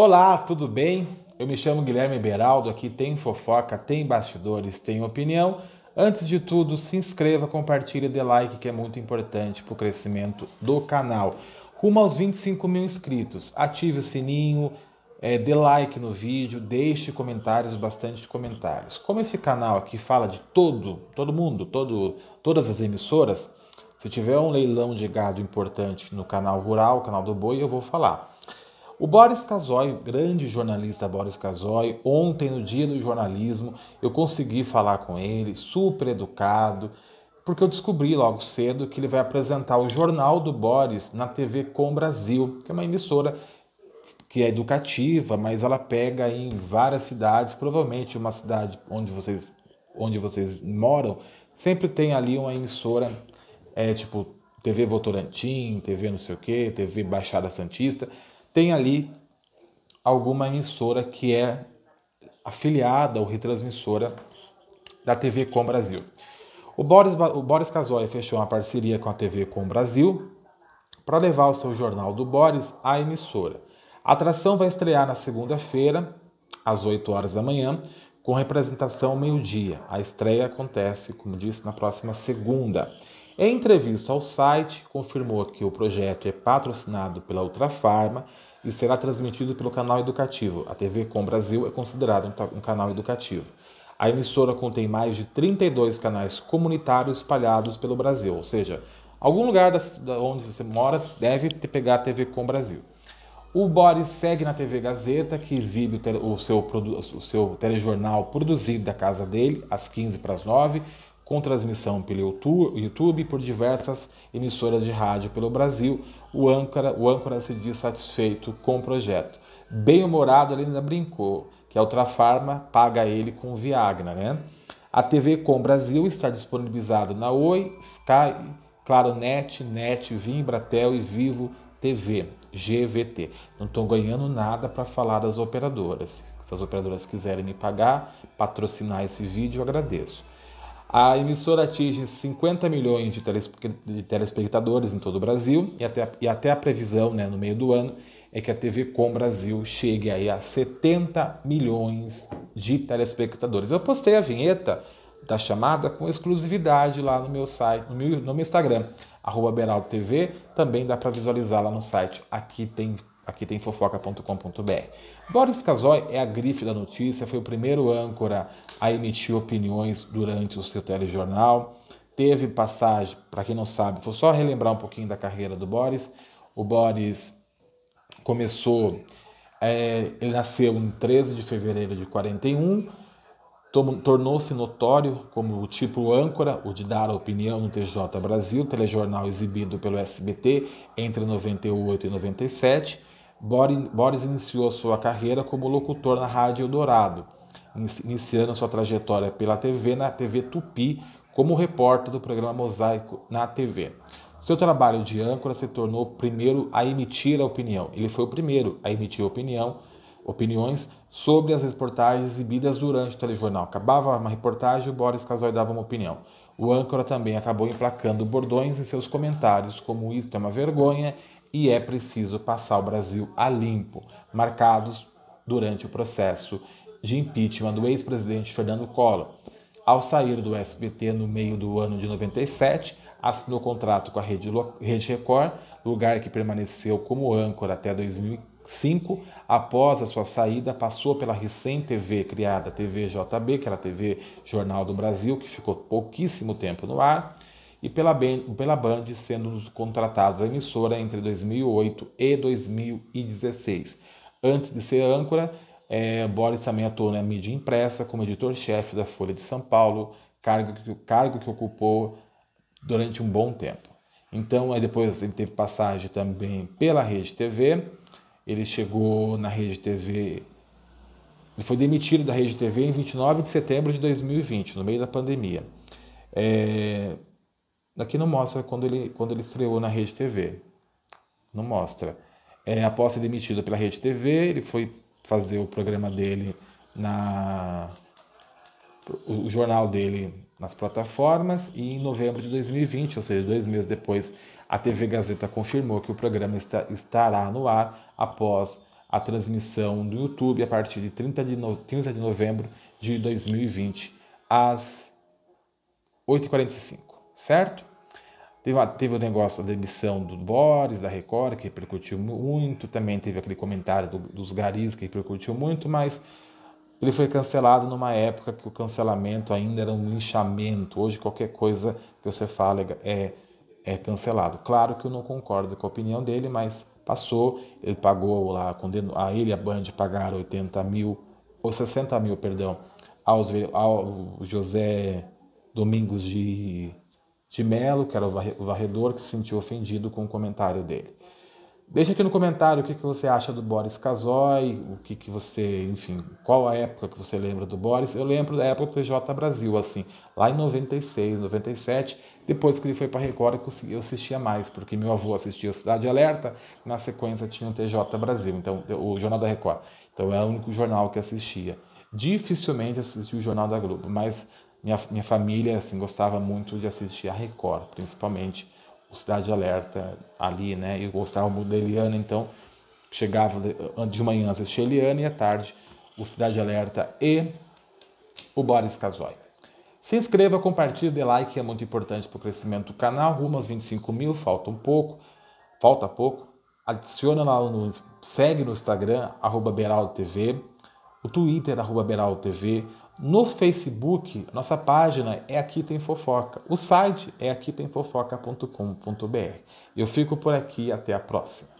Olá, tudo bem? Eu me chamo Guilherme Beraldo, aqui tem fofoca, tem bastidores, tem opinião. Antes de tudo, se inscreva, compartilhe, dê like, que é muito importante para o crescimento do canal. Rumo aos 25 mil inscritos, ative o sininho, é, dê like no vídeo, deixe comentários, bastante comentários. Como esse canal aqui fala de todo, todo mundo, todo, todas as emissoras, se tiver um leilão de gado importante no canal rural, canal do boi, eu vou falar. O Boris Casoy, o grande jornalista Boris Casoy, ontem no dia do jornalismo, eu consegui falar com ele, super educado, porque eu descobri logo cedo que ele vai apresentar o Jornal do Boris na TV Com Brasil, que é uma emissora que é educativa, mas ela pega em várias cidades, provavelmente uma cidade onde vocês, onde vocês moram, sempre tem ali uma emissora, é, tipo TV Votorantim, TV não sei o quê, TV Baixada Santista, tem ali alguma emissora que é afiliada ou retransmissora da TV Com Brasil. O Boris, o Boris Casoy fechou uma parceria com a TV Com Brasil para levar o seu jornal do Boris à emissora. A atração vai estrear na segunda-feira, às 8 horas da manhã, com representação meio-dia. A estreia acontece, como disse, na próxima segunda. Em entrevista ao site, confirmou que o projeto é patrocinado pela Ultrafarma e será transmitido pelo canal educativo. A TV Com Brasil é considerada um, canal educativo. A emissora contém mais de 32 canais comunitários espalhados pelo Brasil, ou seja, algum lugar da, onde você mora deve ter pegar a TV Com Brasil. O Boris segue na TV Gazeta, que exibe o, seu, o seu telejornal produzido da casa dele, às 15 para as 9 com transmissão pelo YouTube e por diversas emissoras de rádio pelo Brasil. O âncora, o âncora se diz satisfeito com o projeto. Bem-humorado, ele ainda brincou que a Ultrafarma paga ele com Viagra, né? A TV Com Brasil está disponibilizado na Oi, Sky, Claronet, Net, Vim, Bratel e Vivo TV, GVT. Não estou ganhando nada para falar das operadoras. Se as operadoras quiserem me pagar, patrocinar esse vídeo, eu agradeço. A emissora atinge 50 milhões de telespectadores em todo o Brasil e até, e até a previsão, né, no meio do ano, é que a TV Com Brasil chegue aí a 70 milhões de telespectadores. Eu postei a vinheta da chamada com exclusividade lá no meu site, no meu, no meu Instagram, arroba Beraldo TV, também dá para visualizar lá no site. Aqui tem Aqui tem fofoca.com.br. Boris Casoy é a grife da notícia, foi o primeiro âncora a emitir opiniões durante o seu telejornal. Teve passagem, para quem não sabe, vou só relembrar um pouquinho da carreira do Boris. O Boris começou, é, ele nasceu em 13 de fevereiro de 41, tornou-se notório como o tipo âncora, o de dar a opinião no TJ Brasil, telejornal exibido pelo SBT entre 98 e 97. Boris iniciou sua carreira como locutor na Rádio Eldorado, iniciando sua trajetória pela TV na TV Tupi como repórter do programa Mosaico na TV. Seu trabalho de âncora se tornou o primeiro a emitir a opinião. Ele foi o primeiro a emitir opinião, opiniões sobre as reportagens exibidas durante o telejornal. Acabava uma reportagem, o Boris Casoy dava uma opinião. O âncora também acabou emplacando bordões em seus comentários, como isto é uma vergonha e é preciso passar o Brasil a limpo, marcados durante o processo de impeachment do ex-presidente Fernando Collor. Ao sair do SBT no meio do ano de 97, assinou contrato com a Rede, Record, lugar que permaneceu como âncora até 2005. Após a sua saída, passou pela Recém-TV, criada TVJB, que era a TV Jornal do Brasil, que ficou pouquíssimo tempo no ar e pela, pela Band, sendo contratados a emissora entre 2008 e 2016. Antes de ser âncora, é, Boris também atuou na mídia impressa como editor-chefe da Folha de São Paulo, cargo que, cargo que ocupou durante um bom tempo. Então, aí depois ele teve passagem também pela Rede TV. Ele chegou na Rede TV. Ele foi demitido da Rede TV em 29 de setembro de 2020, no meio da pandemia. É, Daqui não mostra quando ele, quando ele estreou na Rede TV. Não mostra. É, após ser demitido pela Rede TV, ele foi fazer o programa dele na. o jornal dele nas plataformas e em novembro de 2020, ou seja, dois meses depois, a TV Gazeta confirmou que o programa está, estará no ar após a transmissão do YouTube a partir de 30 de, no, 30 de novembro de 2020, às 8h45, certo? Teve, teve o negócio da demissão do Boris, da Record, que repercutiu muito, também teve aquele comentário do, dos garis que repercutiu muito, mas ele foi cancelado numa época que o cancelamento ainda era um linchamento. Hoje qualquer coisa que você fala é, é cancelado. Claro que eu não concordo com a opinião dele, mas passou. Ele pagou lá, condenou, a ele e a Band pagaram 80 mil, ou 60 mil, perdão, ao José Domingos de de Melo, que era o varredor, que se sentiu ofendido com o comentário dele. Deixa aqui no comentário o que, que você acha do Boris Casoy, o que, que você, enfim, qual a época que você lembra do Boris. Eu lembro da época do TJ Brasil, assim, lá em 96, 97, depois que ele foi para Record eu assistia mais, porque meu avô assistia Cidade Alerta, na sequência tinha o TJ Brasil, então o Jornal da Record. Então era o único jornal que assistia. Dificilmente assistia o Jornal da Globo, mas minha, minha família assim gostava muito de assistir a Record, principalmente o Cidade Alerta ali, né? Eu gostava muito da Eliana, então chegava de manhã assistia a Eliana e à tarde o Cidade Alerta e o Boris Casoy. Se inscreva, compartilhe, dê like, é muito importante para o crescimento do canal. Rumo aos 25 mil, falta um pouco, falta pouco. Adiciona lá, no, segue no Instagram, arroba TV, o Twitter, arroba TV, no Facebook, nossa página é Aqui Tem Fofoca. O site é aqui tem fofoca.com.br. Eu fico por aqui, até a próxima.